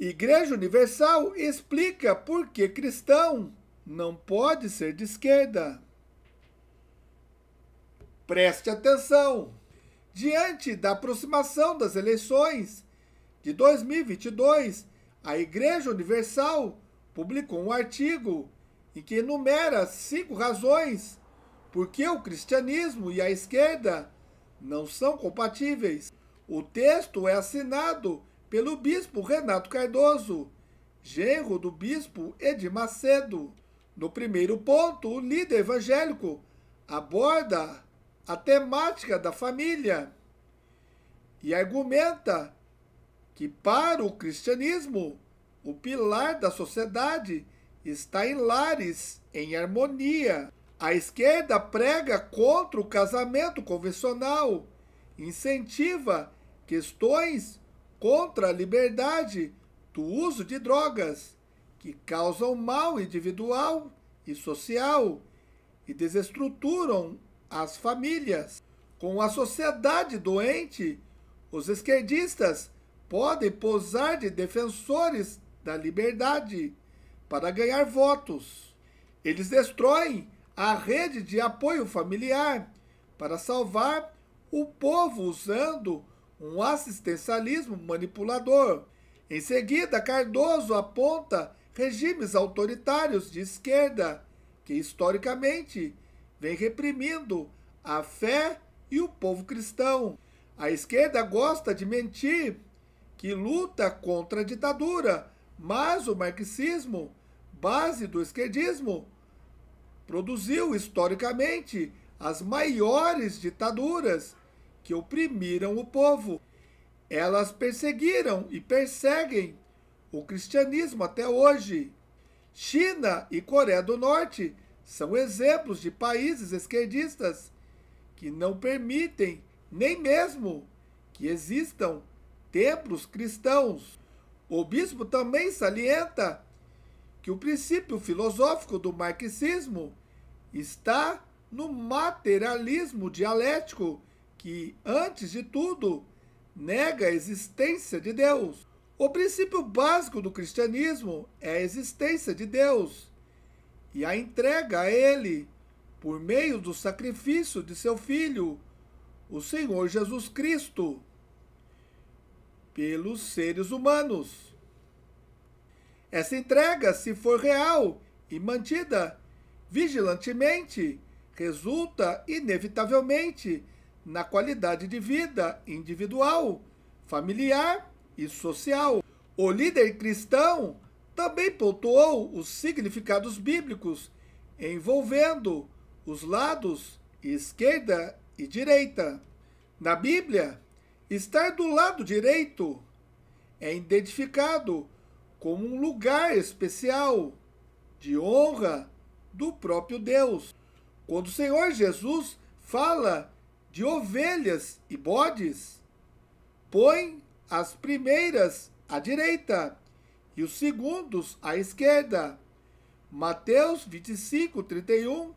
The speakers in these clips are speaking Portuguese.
Igreja Universal explica por que cristão não pode ser de esquerda. Preste atenção! Diante da aproximação das eleições de 2022, a Igreja Universal publicou um artigo em que enumera cinco razões por que o cristianismo e a esquerda não são compatíveis. O texto é assinado pelo bispo Renato Cardoso, genro do bispo Edir Macedo. No primeiro ponto, o líder evangélico aborda a temática da família e argumenta que, para o cristianismo, o pilar da sociedade está em lares em harmonia. A esquerda prega contra o casamento convencional, incentiva questões contra a liberdade do uso de drogas, que causam mal individual e social e desestruturam as famílias. Com a sociedade doente, os esquerdistas podem posar de defensores da liberdade para ganhar votos. Eles destroem a rede de apoio familiar para salvar o povo usando um assistencialismo manipulador. Em seguida, Cardoso aponta regimes autoritários de esquerda que historicamente vem reprimindo a fé e o povo cristão. A esquerda gosta de mentir, que luta contra a ditadura, mas o marxismo, base do esquerdismo, produziu historicamente as maiores ditaduras que oprimiram o povo. Elas perseguiram e perseguem o cristianismo até hoje. China e Coreia do Norte são exemplos de países esquerdistas que não permitem nem mesmo que existam templos cristãos. O bispo também salienta que o princípio filosófico do marxismo está no materialismo dialético que, antes de tudo, nega a existência de Deus. O princípio básico do cristianismo é a existência de Deus e a entrega a Ele por meio do sacrifício de seu Filho, o Senhor Jesus Cristo, pelos seres humanos. Essa entrega, se for real e mantida vigilantemente, resulta inevitavelmente na qualidade de vida individual, familiar e social. O líder cristão também pontuou os significados bíblicos envolvendo os lados esquerda e direita. Na Bíblia, estar do lado direito é identificado como um lugar especial de honra do próprio Deus. Quando o Senhor Jesus fala de ovelhas e bodes, põe as primeiras à direita e os segundos à esquerda. Mateus 25, 31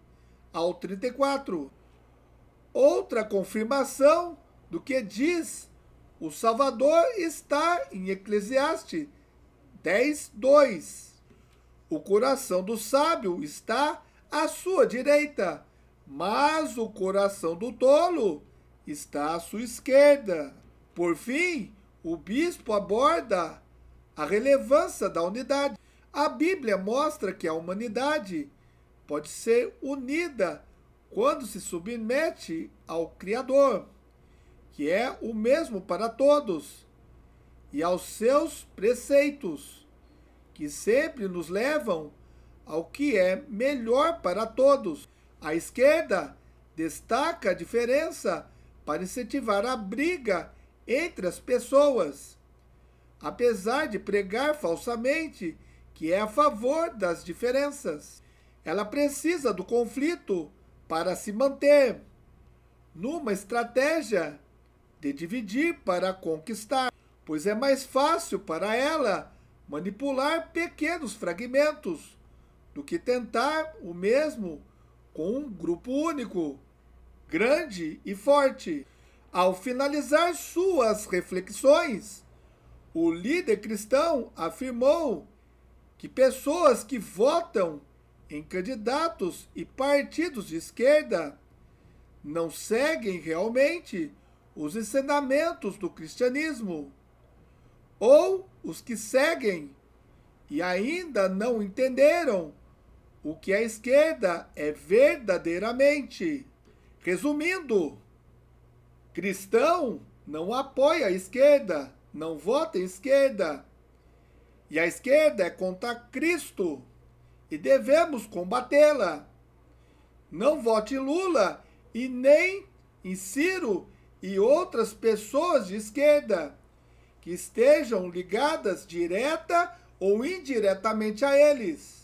ao 34. Outra confirmação do que diz o Salvador está em Eclesiastes 10, 2. O coração do sábio está à sua direita mas o coração do tolo está à sua esquerda. Por fim, o bispo aborda a relevância da unidade. A Bíblia mostra que a humanidade pode ser unida quando se submete ao Criador, que é o mesmo para todos, e aos seus preceitos, que sempre nos levam ao que é melhor para todos. A esquerda destaca a diferença para incentivar a briga entre as pessoas. Apesar de pregar falsamente que é a favor das diferenças, ela precisa do conflito para se manter numa estratégia de dividir para conquistar, pois é mais fácil para ela manipular pequenos fragmentos do que tentar o mesmo com um grupo único, grande e forte. Ao finalizar suas reflexões, o líder cristão afirmou que pessoas que votam em candidatos e partidos de esquerda não seguem realmente os ensinamentos do cristianismo, ou os que seguem e ainda não entenderam o que a esquerda é verdadeiramente. Resumindo, cristão não apoia a esquerda, não vota em esquerda. E a esquerda é contra Cristo e devemos combatê-la. Não vote em Lula e nem em Ciro e outras pessoas de esquerda que estejam ligadas direta ou indiretamente a eles.